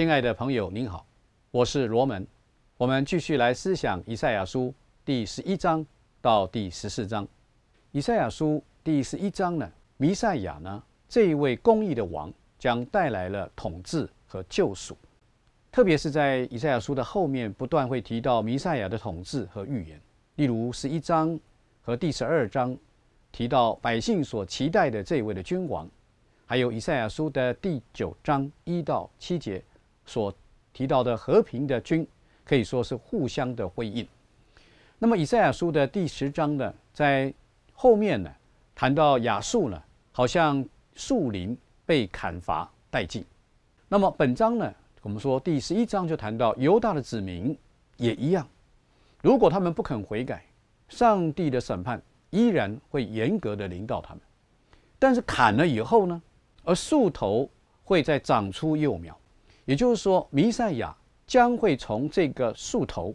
亲爱的朋友，您好，我是罗门。我们继续来思想以赛亚书第十一章到第十四章。以赛亚书第十一章呢，弥赛亚呢这一位公义的王将带来了统治和救赎。特别是在以赛亚书的后面，不断会提到弥赛亚的统治和预言。例如十一章和第十二章提到百姓所期待的这一位的君王，还有以赛亚书的第九章一到七节。所提到的和平的君可以说是互相的辉应。那么以赛亚书的第十章呢，在后面呢谈到亚述呢，好像树林被砍伐殆尽。那么本章呢，我们说第十一章就谈到犹大的子民也一样，如果他们不肯悔改，上帝的审判依然会严格的临到他们。但是砍了以后呢，而树头会再长出幼苗。也就是说，弥赛亚将会从这个树头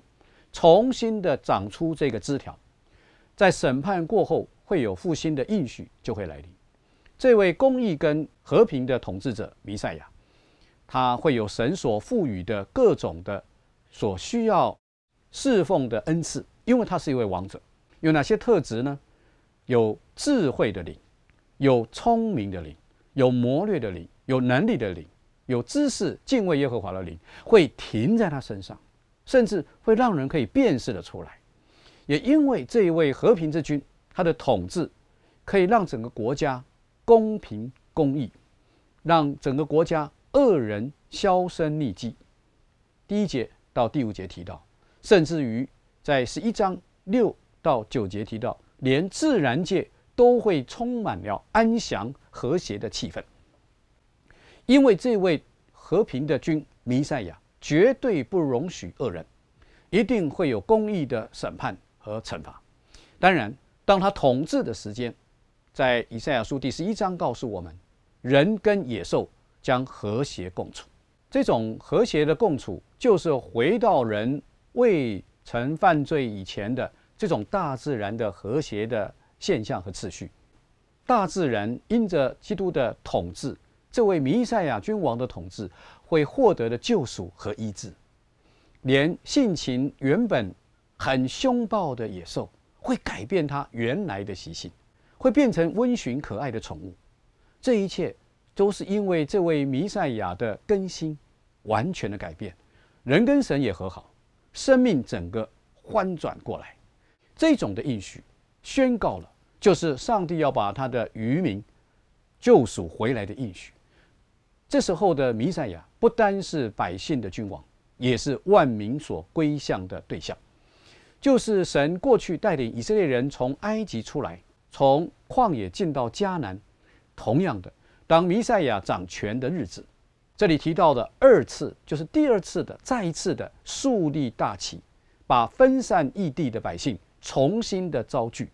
重新的长出这个枝条，在审判过后会有复兴的应许就会来临。这位公益跟和平的统治者弥赛亚，他会有神所赋予的各种的所需要侍奉的恩赐，因为他是一位王者。有哪些特质呢？有智慧的灵，有聪明的灵，有谋略的灵，有能力的灵。有知识敬畏耶和华的灵会停在他身上，甚至会让人可以辨识的出来。也因为这一位和平之君，他的统治可以让整个国家公平公义，让整个国家恶人销声匿迹。第一节到第五节提到，甚至于在十一章六到九节提到，连自然界都会充满了安详和谐的气氛。因为这位和平的君弥赛亚绝对不容许恶人，一定会有公义的审判和惩罚。当然，当他统治的时间，在以赛亚书第十一章告诉我们，人跟野兽将和谐共处。这种和谐的共处，就是回到人未曾犯罪以前的这种大自然的和谐的现象和秩序。大自然因着基督的统治。这位弥赛亚君王的统治会获得的救赎和医治，连性情原本很凶暴的野兽会改变它原来的习性，会变成温驯可爱的宠物。这一切都是因为这位弥赛亚的更新，完全的改变，人跟神也和好，生命整个翻转过来。这种的应许宣告了，就是上帝要把他的渔民救赎回来的应许。这时候的弥赛亚不单是百姓的君王，也是万民所归向的对象。就是神过去带领以色列人从埃及出来，从旷野进到迦南。同样的，当弥赛亚掌权的日子，这里提到的二次，就是第二次的再一次的树立大旗，把分散异地的百姓重新的招聚，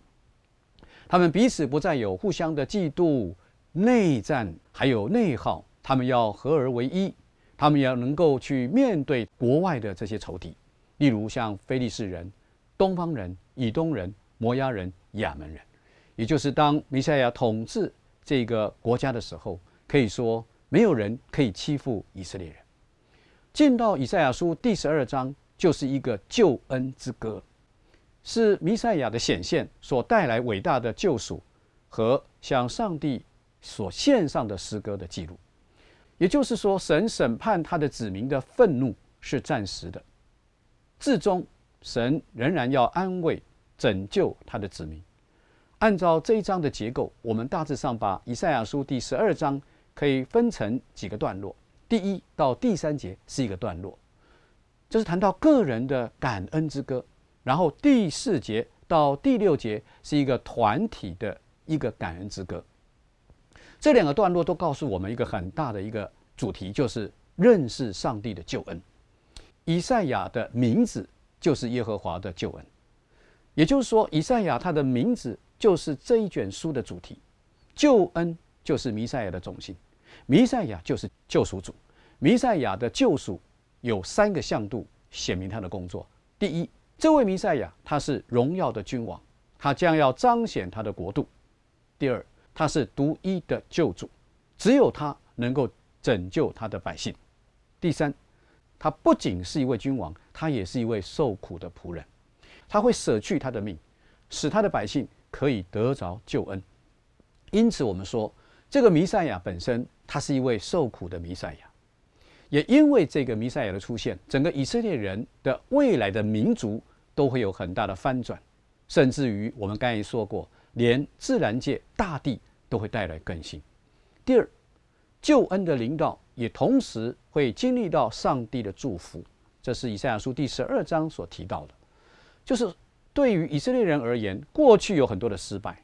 他们彼此不再有互相的嫉妒、内战，还有内耗。他们要合而为一，他们要能够去面对国外的这些仇敌，例如像菲利士人、东方人、以东人、摩押人、亚门人。也就是当弥赛亚统治这个国家的时候，可以说没有人可以欺负以色列人。进到以赛亚书第十二章，就是一个救恩之歌，是弥赛亚的显现所带来伟大的救赎和向上帝所献上的诗歌的记录。也就是说，神审判他的子民的愤怒是暂时的，至终神仍然要安慰、拯救他的子民。按照这一章的结构，我们大致上把以赛亚书第十二章可以分成几个段落：第一到第三节是一个段落，就是谈到个人的感恩之歌；然后第四节到第六节是一个团体的一个感恩之歌。这两个段落都告诉我们一个很大的一个。主题就是认识上帝的救恩。以赛亚的名字就是耶和华的救恩，也就是说，以赛亚他的名字就是这一卷书的主题。救恩就是弥赛亚的中心，弥赛亚就是救赎主。弥赛亚的救赎有三个向度显明他的工作：第一，这位弥赛亚他是荣耀的君王，他将要彰显他的国度；第二，他是独一的救主，只有他能够。拯救他的百姓。第三，他不仅是一位君王，他也是一位受苦的仆人。他会舍去他的命，使他的百姓可以得着救恩。因此，我们说这个弥赛亚本身，他是一位受苦的弥赛亚。也因为这个弥赛亚的出现，整个以色列人的未来的民族都会有很大的翻转，甚至于我们刚才说过，连自然界大地都会带来更新。第二。救恩的领导也同时会经历到上帝的祝福，这是以赛亚书第十二章所提到的，就是对于以色列人而言，过去有很多的失败，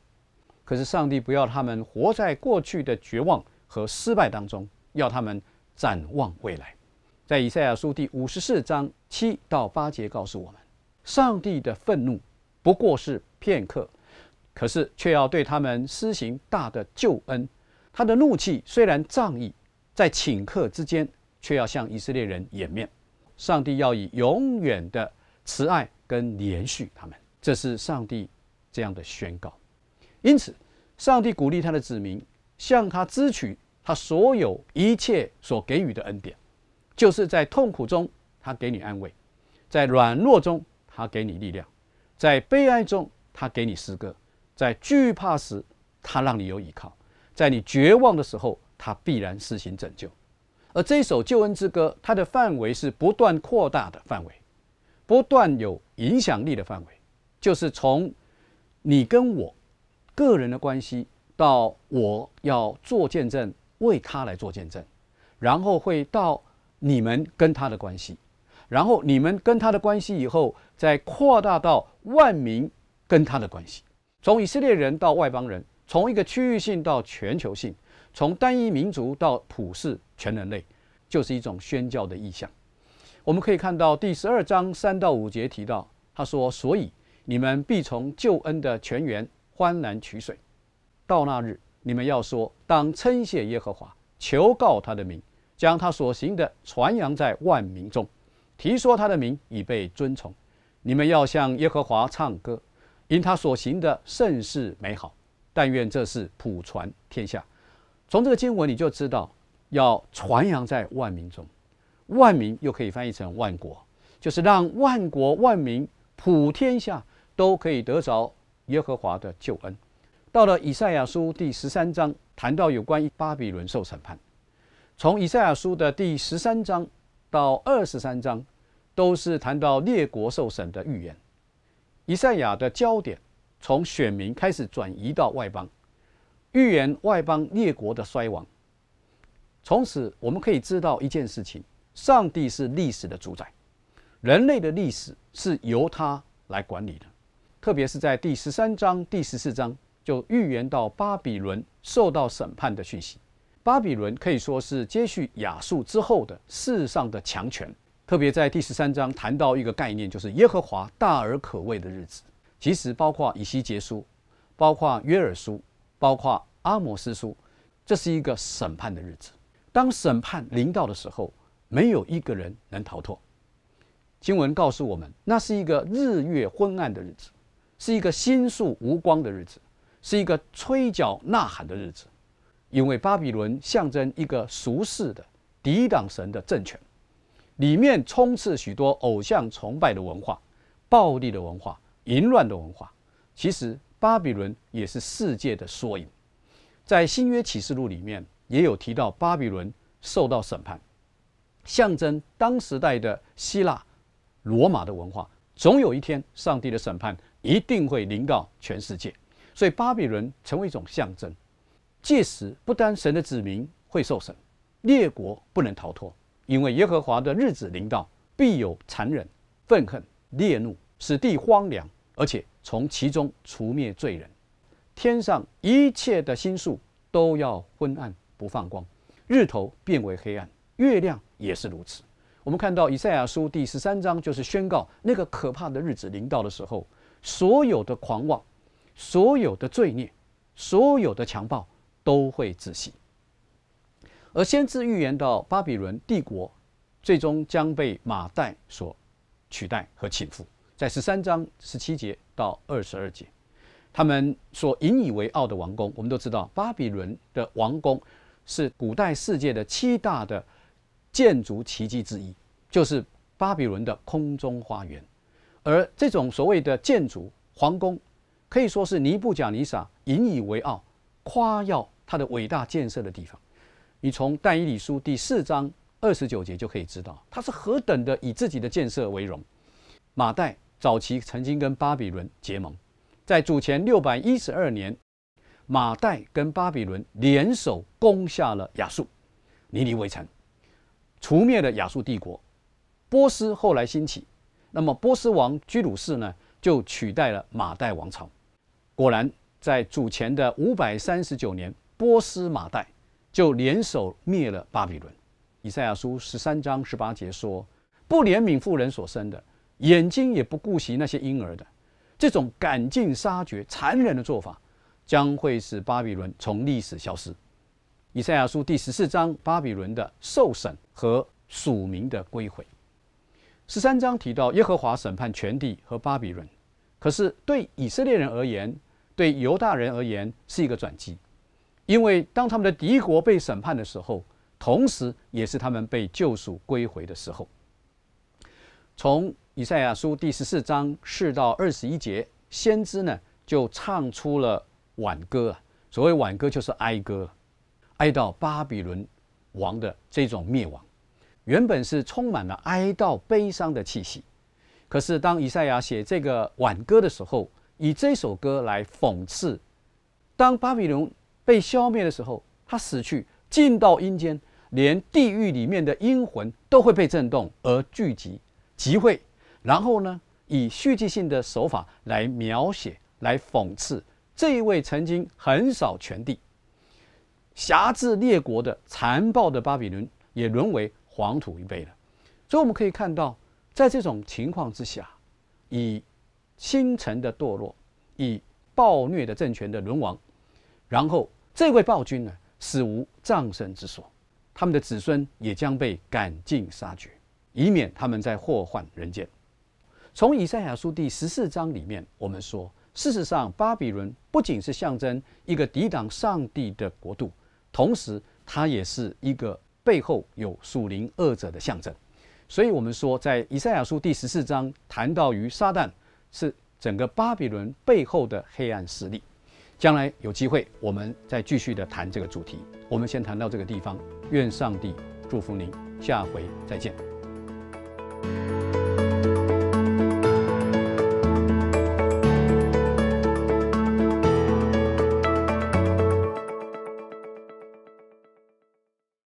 可是上帝不要他们活在过去的绝望和失败当中，要他们展望未来。在以赛亚书第五十四章七到八节告诉我们，上帝的愤怒不过是片刻，可是却要对他们施行大的救恩。他的怒气虽然仗义，在顷刻之间，却要向以色列人掩面。上帝要以永远的慈爱跟连续他们，这是上帝这样的宣告。因此，上帝鼓励他的子民向他支取他所有一切所给予的恩典，就是在痛苦中他给你安慰，在软弱中他给你力量，在悲哀中他给你诗歌，在惧怕时他让你有依靠。在你绝望的时候，他必然施行拯救。而这首救恩之歌，它的范围是不断扩大的范围，不断有影响力的范围，就是从你跟我个人的关系，到我要做见证，为他来做见证，然后会到你们跟他的关系，然后你们跟他的关系以后，再扩大到万民跟他的关系，从以色列人到外邦人。从一个区域性到全球性，从单一民族到普世全人类，就是一种宣教的意向。我们可以看到第十二章三到五节提到，他说：“所以你们必从救恩的泉源欢然取水。到那日，你们要说，当称谢耶和华，求告他的名，将他所行的传扬在万民中，提说他的名已被尊崇。你们要向耶和华唱歌，因他所行的甚是美好。”但愿这事普传天下。从这个经文你就知道，要传扬在万民中，万民又可以翻译成万国，就是让万国万民普天下都可以得着耶和华的救恩。到了以赛亚书第十三章，谈到有关于巴比伦受审判。从以赛亚书的第十三章到二十三章，都是谈到列国受审的预言。以赛亚的焦点。从选民开始转移到外邦，预言外邦列国的衰亡。从此，我们可以知道一件事情：上帝是历史的主宰，人类的历史是由他来管理的。特别是在第十三章、第十四章，就预言到巴比伦受到审判的讯息。巴比伦可以说是接续亚述之后的世上的强权。特别在第十三章谈到一个概念，就是耶和华大而可畏的日子。其实包括以西结书，包括约尔书，包括阿摩斯书，这是一个审判的日子。当审判临到的时候，没有一个人能逃脱。经文告诉我们，那是一个日月昏暗的日子，是一个星宿无光的日子，是一个吹角呐喊的日子，因为巴比伦象征一个俗世的抵挡神的政权，里面充斥许多偶像崇拜的文化、暴力的文化。淫乱的文化，其实巴比伦也是世界的缩影。在新约启示录里面也有提到巴比伦受到审判，象征当时代的希腊、罗马的文化，总有一天上帝的审判一定会临到全世界。所以巴比伦成为一种象征，届时不单神的子民会受审，列国不能逃脱，因为耶和华的日子临到，必有残忍、愤恨、烈怒，使地荒凉。而且从其中除灭罪人，天上一切的星宿都要昏暗不放光，日头变为黑暗，月亮也是如此。我们看到以赛亚书第十三章就是宣告那个可怕的日子临到的时候，所有的狂妄，所有的罪孽，所有的强暴都会窒息。而先知预言到巴比伦帝国最终将被马代所取代和倾覆。在十三章十七节到二十二节，他们所引以为傲的王宫，我们都知道，巴比伦的王宫是古代世界的七大的建筑奇迹之一，就是巴比伦的空中花园。而这种所谓的建筑皇宫，可以说是尼布甲尼撒引以为傲、夸耀他的伟大建设的地方。你从但以理书第四章二十九节就可以知道，他是何等的以自己的建设为荣。马代。早期曾经跟巴比伦结盟，在主前六百一十二年，马代跟巴比伦联手攻下了亚述，泥泥围城，除灭了亚述帝国。波斯后来兴起，那么波斯王居鲁士呢，就取代了马代王朝。果然，在主前的五百三十九年，波斯马代就联手灭了巴比伦。以赛亚书十三章十八节说：“不怜悯妇人所生的。”眼睛也不顾及那些婴儿的，这种赶尽杀绝、残忍的做法，将会使巴比伦从历史消失。以赛亚书第十四章，巴比伦的受审和署名的归回。十三章提到耶和华审判全地和巴比伦，可是对以色列人而言，对犹大人而言是一个转机，因为当他们的敌国被审判的时候，同时也是他们被救赎归回的时候。从。以赛亚书第十四章四到二十一节，先知呢就唱出了挽歌啊。所谓挽歌就是哀歌，哀悼巴比伦王的这种灭亡。原本是充满了哀悼、悲伤的气息。可是当以赛亚写这个挽歌的时候，以这首歌来讽刺，当巴比伦被消灭的时候，他死去进到阴间，连地狱里面的阴魂都会被震动而聚集集会。然后呢，以戏剧性的手法来描写，来讽刺这一位曾经横扫全地、辖制列国的残暴的巴比伦，也沦为黄土一抔了。所以我们可以看到，在这种情况之下，以星城的堕落，以暴虐的政权的沦亡，然后这位暴君呢，死无葬身之所，他们的子孙也将被赶尽杀绝，以免他们再祸患人间。从以赛亚书第十四章里面，我们说，事实上，巴比伦不仅是象征一个抵挡上帝的国度，同时它也是一个背后有属灵恶者的象征。所以，我们说，在以赛亚书第十四章谈到，于撒旦是整个巴比伦背后的黑暗势力。将来有机会，我们再继续的谈这个主题。我们先谈到这个地方，愿上帝祝福您，下回再见。